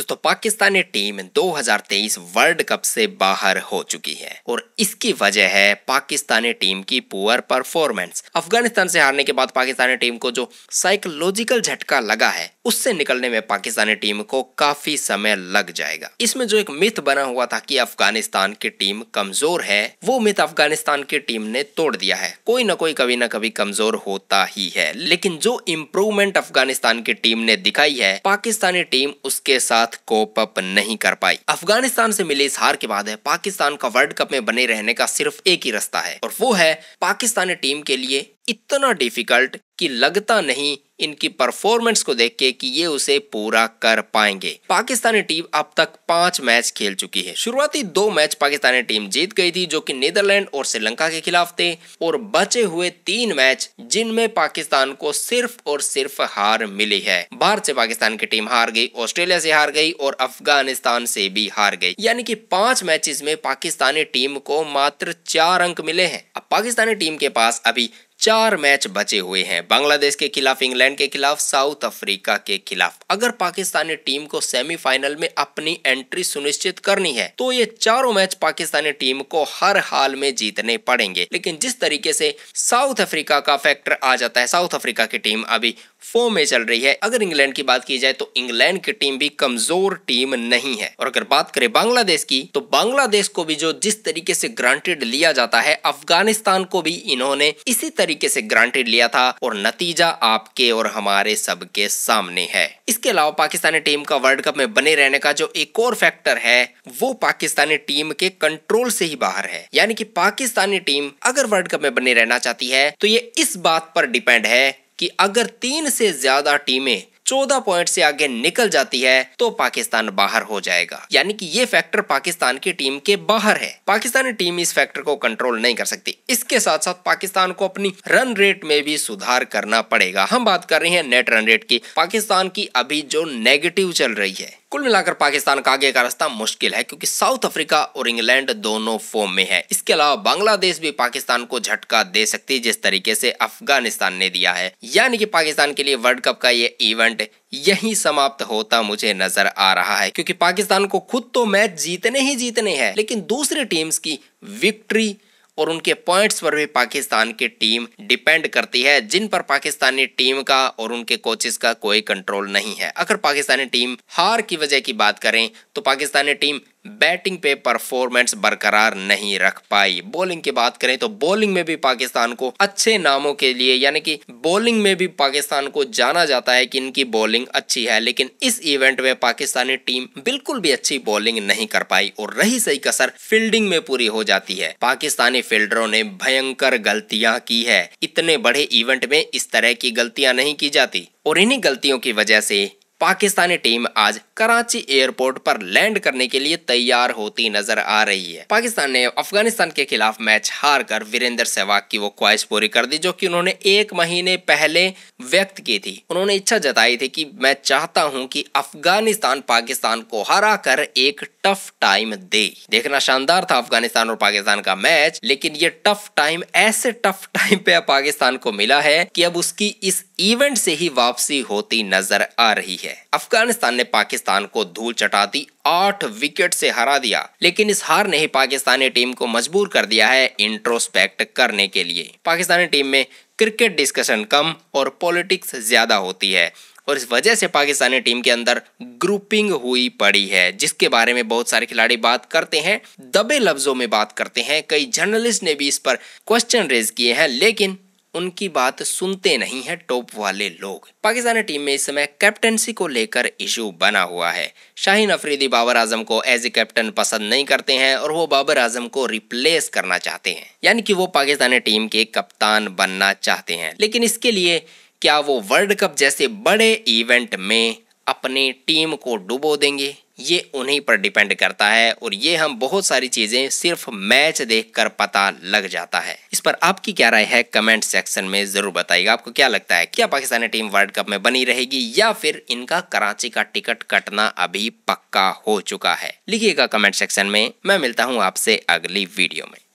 दोस्तों तो Pakistani team 2023 world cup से बाहर हो चुकी है और इसकी वजह है पाकिस्तानी टीम की पुअर परफॉर्मेंस अफगानिस्तान से हारने के बाद पाकिस्तानी टीम को जो साइकोलॉजिकल झटका लगा है उससे निकलने में पाकिस्तानी टीम को काफी समय लग जाएगा इसमें जो एक मिथ बना हुआ था कि अफगानिस्तान की टीम कमजोर है वो मिथ अफगानिस्तान की टीम ने तोड़ दिया है कोई ना कोई कभी ना कभी कमजोर होता ही है लेकिन जो इम्प्रूवमेंट अफगानिस्तान की टीम ने दिखाई है पाकिस्तानी टीम उसके साथ साथ कोप अप नहीं कर पाई अफगानिस्तान से मिले इस हार के बाद है पाकिस्तान का वर्ल्ड कप में बने रहने का सिर्फ एक ही रास्ता है और वो है पाकिस्तानी टीम के लिए इतना डिफिकल्ट कि लगता नहीं इनकी परफॉर्मेंस को देख के कि ये उसे पूरा कर पाएंगे पाकिस्तानी टीम अब तक पांच मैच खेल चुकी है शुरुआती दो मैच पाकिस्तानी टीम जीत गई थी जो कि नीदरलैंड और श्रीलंका के खिलाफ थे और बचे हुए तीन मैच जिनमें पाकिस्तान को सिर्फ और सिर्फ हार मिली है भारत से पाकिस्तान की टीम हार गई ऑस्ट्रेलिया से हार गई और अफगानिस्तान से भी हार गई यानी की पांच मैचेस में पाकिस्तानी टीम को मात्र चार अंक मिले हैं अब पाकिस्तानी टीम के पास अभी चार मैच बचे हुए हैं बांग्लादेश के खिलाफ इंग्लैंड के खिलाफ साउथ अफ्रीका के खिलाफ अगर पाकिस्तानी टीम को सेमीफाइनल में अपनी एंट्री सुनिश्चित करनी है तो ये चारों मैच पाकिस्तानी टीम को हर हाल में जीतने पड़ेंगे लेकिन जिस तरीके से साउथ अफ्रीका का फैक्टर आ जाता है साउथ अफ्रीका की टीम अभी फॉर्म में चल रही है अगर इंग्लैंड की बात की जाए तो इंग्लैंड की टीम भी कमजोर टीम नहीं है और अगर बात करें बांग्लादेश की तो बांग्लादेश को भी जो जिस तरीके से ग्रांटेड लिया जाता है अफगानिस्तान को भी इन्होंने इसी तरीके से ग्रांटेड लिया था और नतीजा आपके और हमारे सबके सामने है इसके अलावा पाकिस्तानी टीम का वर्ल्ड कप में बने रहने का जो एक और फैक्टर है वो पाकिस्तानी टीम के कंट्रोल से ही बाहर है यानी कि पाकिस्तानी टीम अगर वर्ल्ड कप में बने रहना चाहती है तो ये इस बात पर डिपेंड है कि अगर तीन से ज्यादा टीमें चौदह पॉइंट से आगे निकल जाती है तो पाकिस्तान बाहर हो जाएगा यानी कि ये फैक्टर पाकिस्तान की टीम के बाहर है पाकिस्तानी टीम इस फैक्टर को कंट्रोल नहीं कर सकती इसके साथ साथ पाकिस्तान को अपनी रन रेट में भी सुधार करना पड़ेगा हम बात कर रहे हैं नेट रन रेट की पाकिस्तान की अभी जो नेगेटिव चल रही है कुल मिलाकर पाकिस्तान का आगे का रास्ता मुश्किल है क्योंकि साउथ अफ्रीका और इंग्लैंड दोनों फॉर्म में है इसके अलावा बांग्लादेश भी पाकिस्तान को झटका दे सकती है जिस तरीके से अफगानिस्तान ने दिया है यानी कि पाकिस्तान के लिए वर्ल्ड कप का ये इवेंट यही समाप्त होता मुझे नजर आ रहा है क्योंकि पाकिस्तान को खुद तो मैच जीतने ही जीतने हैं लेकिन दूसरी टीम्स की विक्ट्री और उनके पॉइंट्स पर भी पाकिस्तान की टीम डिपेंड करती है जिन पर पाकिस्तानी टीम का और उनके कोचेस का कोई कंट्रोल नहीं है अगर पाकिस्तानी टीम हार की वजह की बात करें तो पाकिस्तानी टीम बैटिंग पे परफॉर्मेंस बरकरार नहीं रख पाई बॉलिंग की बात करें तो बॉलिंग में भी पाकिस्तान को अच्छे नामों के लिए यानी कि बॉलिंग में भी पाकिस्तान को जाना जाता है कि इनकी बॉलिंग अच्छी है लेकिन इस इवेंट में पाकिस्तानी टीम बिल्कुल भी अच्छी बॉलिंग नहीं कर पाई और रही सही कसर फील्डिंग में पूरी हो जाती है पाकिस्तानी फील्डरों ने भयंकर गलतियां की है इतने बड़े इवेंट में इस तरह की गलतियां नहीं की जाती और इन्हीं गलतियों की वजह से पाकिस्तानी टीम आज कराची एयरपोर्ट पर लैंड करने के लिए तैयार होती नजर आ रही है पाकिस्तान ने अफगानिस्तान के खिलाफ मैच हार कर वीरेंद्र सहवाग की वो ख्वाहिश पूरी कर दी जो कि उन्होंने एक महीने पहले व्यक्त की थी उन्होंने इच्छा जताई थी कि मैं चाहता हूं कि अफगानिस्तान पाकिस्तान को हरा कर एक टफ टाइम दे देखना शानदार था अफगानिस्तान और पाकिस्तान का मैच लेकिन ये टफ टाइम ऐसे टफ टाइम पे पाकिस्तान को मिला है की अब उसकी इस इवेंट से ही वापसी होती नजर आ रही है है अफगानिस्तान ने पाकिस्तान को धूल चटा दी आठ विकेट से हरा दिया लेकिन इस हार ने ही पाकिस्तानी टीम को मजबूर कर दिया है इंट्रोस्पेक्ट करने के लिए पाकिस्तानी टीम में क्रिकेट डिस्कशन कम और पॉलिटिक्स ज्यादा होती है और इस वजह से पाकिस्तानी टीम के अंदर ग्रुपिंग हुई पड़ी है जिसके बारे में बहुत सारे खिलाड़ी बात करते हैं दबे लफ्जों में बात करते हैं कई जर्नलिस्ट ने भी इस पर क्वेश्चन रेज किए हैं लेकिन उनकी बात सुनते नहीं है टॉप वाले लोग पाकिस्तानी टीम में इस समय कैप्टनसी को लेकर इशू बना हुआ है शाहीन अफरीदी बाबर आजम को एज ए कैप्टन पसंद नहीं करते हैं और वो बाबर आजम को रिप्लेस करना चाहते हैं यानी कि वो पाकिस्तानी टीम के कप्तान बनना चाहते हैं लेकिन इसके लिए क्या वो वर्ल्ड कप जैसे बड़े इवेंट में अपनी टीम को डुबो देंगे ये उन्हीं पर डिपेंड करता है और ये हम बहुत सारी चीज़ें सिर्फ मैच देख कर पता लग जाता है इस पर आपकी क्या राय है कमेंट सेक्शन में ज़रूर बताइएगा आपको क्या लगता है क्या पाकिस्तानी टीम वर्ल्ड कप में बनी रहेगी या फिर इनका कराची का टिकट कटना अभी पक्का हो चुका है लिखिएगा कमेंट सेक्शन में मैं मिलता हूँ आपसे अगली वीडियो में